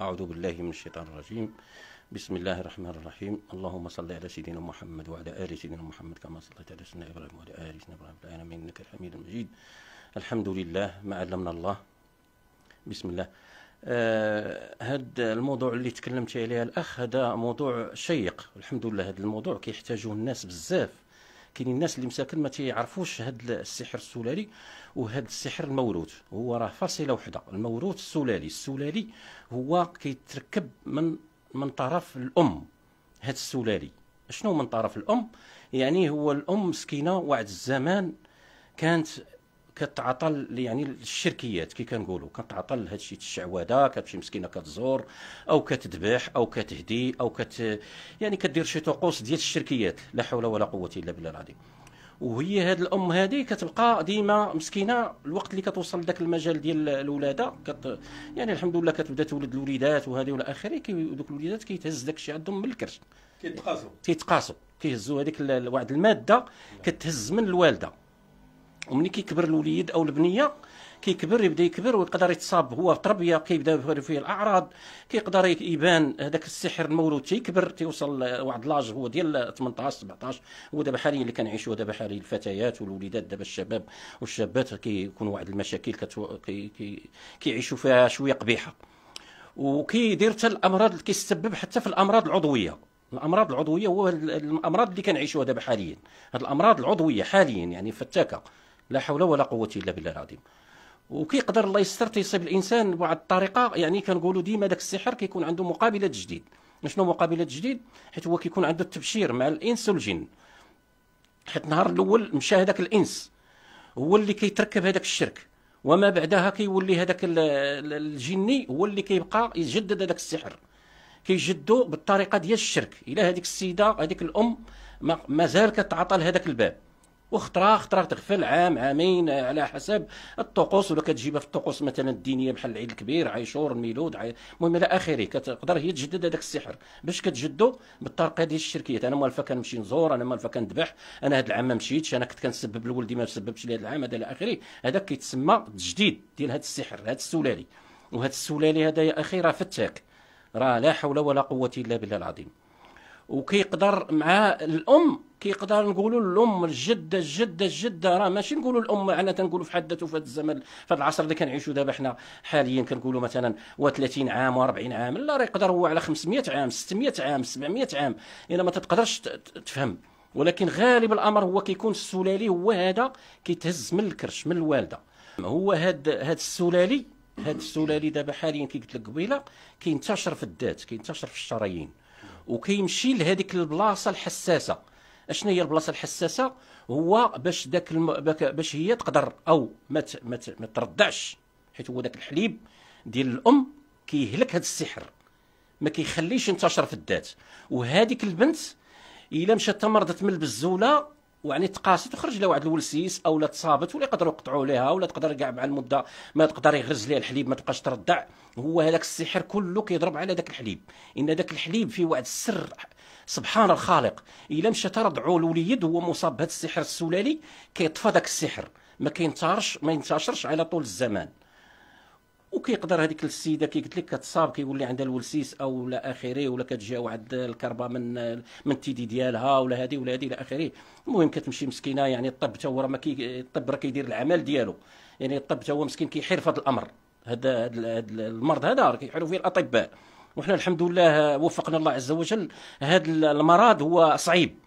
أعوذ بالله من الشيطان الرجيم بسم الله الرحمن الرحيم اللهم صل على سيدنا محمد وعلى آل سيدنا محمد كما صليت على سيدنا إبراهيم وعلى آل سيدنا إبراهيم في العالمين إنك الحميد المجيد الحمد لله ما علمنا الله بسم الله هذا آه الموضوع اللي تكلمت عليه الأخ هذا موضوع شيق الحمد لله هذا الموضوع كيحتاجوه الناس بزاف كاين الناس اللي مساكن ما تيعرفوش هذا السحر السلالي وهذا السحر الموروث هو راه فاصله وحده الموروث السلالي السلالي هو كيتركب من من طرف الام هذا السلالي شنو من طرف الام يعني هو الام مسكينه وعد الزمان كانت كتعطل يعني الشركيات كي كنقولوا كتعطل الشيء الشعوذه كتمشي مسكينه كتزور او كتذبح او كتهدي او كت يعني كدير شي طقوس ديال الشركيات لا حول ولا قوه الا بالله العظيم وهي هاد الام هذه كتبقى ديما مسكينه الوقت اللي كتوصل لذاك المجال ديال الولاده كت يعني الحمد لله كتبدا تولد الوليدات وهذه والى اخره دوك الوليدات كيتهز داك الشيء عندهم من الكرش كيتقاسوا كيتقاسوا كيهزوا هذيك واحد الماده كتهز من الوالده ومني كيكبر الوليد او البنيه كيكبر يبدا يكبر ويقدر يتصاب هو في تربيه كيبدا فيه الاعراض كيقدر يبان هذاك السحر المولود تيكبر تيوصل واحد لاج هو ديال 18 17 هو دابا حاليا اللي كنعيشوه دابا حاليا الفتيات والوليدات دابا الشباب والشابات كيكونوا واحد المشاكل كتو... كي... كي... كيعيشوا فيها شويه قبيحه وكيدير حتى الامراض اللي كيسبب حتى في الامراض العضويه الامراض العضويه هو الامراض اللي كنعيشوها دابا حاليا هاد الامراض العضويه حاليا يعني فتاكه لا حول ولا قوه الا بالله العظيم وكيقدر الله يستر تيصيب الانسان بواحد الطريقه يعني كنقولوا ديما داك السحر كيكون عنده مقابله جديد شنو مقابله جديد حيت هو كيكون عنده التبشير مع الانس والجن حيت النهار الاول مشى هذاك الانس هو اللي كيتركب هذاك الشرك وما بعدها كيولي هذاك الجني هو اللي كيبقى يجدد هذاك السحر كيجدو بالطريقه ديال الشرك الى هذيك السيده هذيك الام مازال كتعاطى لهذاك الباب وخطره خطره تغفل عام عامين آه، على حسب الطقوس ولا كتجيبها في الطقوس مثلا الدينيه بحال العيد الكبير عايشور الميلود المهم الى اخره كتقدر هي تجدد هذاك السحر باش كتجدو بالطريقه ديال الشركيات انا موالفه كنمشي نزور انا موالفه كندبح انا هذا العام ما مشيتش انا كنت كنسبب لولدي ما سببتش لي هذا العام هذا الى اخره هذا كيتسمى تجديد ديال هذا السحر هذا السلالي وهذا السلالي هذا يا اخي راه فتاك راه لا حول ولا قوه الا بالله العظيم وكيقدر مع الام كيقدر نقولوا الام الجده الجده الجده راه ماشي نقولوا الام انا تنقولوا في حد ذاته في هذا الزمن في هذا العصر اللي كنعيشوا دابا حنا حاليا كنقولوا مثلا و30 عام و40 عام لا راه يقدر هو على 500 عام 600 عام 700 عام الا ما تقدرش تفهم ولكن غالب الامر هو كيكون السلالي هو هذا كيتهز من الكرش من الوالده هو هاد هاد السلالي هاد السلالي دابا حاليا كي قلت لك قبيله كينتشر في الذات كينتشر في الشرايين وكيمشي لهذيك البلاصه الحساسه اشنو هي البلاصه الحساسه هو باش داك الم... باش هي تقدر او ما مت... ما مت... مت... تردعش حيت هو داك الحليب ديال الام كيهلك هذا السحر ما كيخليش ينتشر في الذات وهذيك البنت الا مشات تمرضت من البزوله ويعني تقاست وخرج لها واحد الولسيس او لا تصابت ولا يقدروا يقطعوا لها ولا تقدر كاع مع المده ما تقدر يغرز لها الحليب ما تبقاش ترضع هو هذاك السحر كله كيضرب على ذاك الحليب ان ذاك الحليب فيه واحد السر سبحان الخالق الا مشى ترضعوا الوليد هو مصاب بهذا السحر السلالي كيطفى ذاك السحر ما كينتشرش ما ينتشرش على طول الزمان وكيقدر هذيك السيده كي قلت لك كتصاب كيولي عندها الولسيس او الى اخره ولا كتجاو عند الكربه من من التيدي ديالها ولا هذه ولا هذه الى اخره المهم كتمشي مسكينه يعني الطب حتى هو ما كي الطب راه كيدير العمل ديالو يعني الطب حتى هو مسكين كيحير في هذا الامر هذا المرض هذا كيحيروا فيه الاطباء وحنا الحمد لله وفقنا الله عز وجل هذا المرض هو صعيب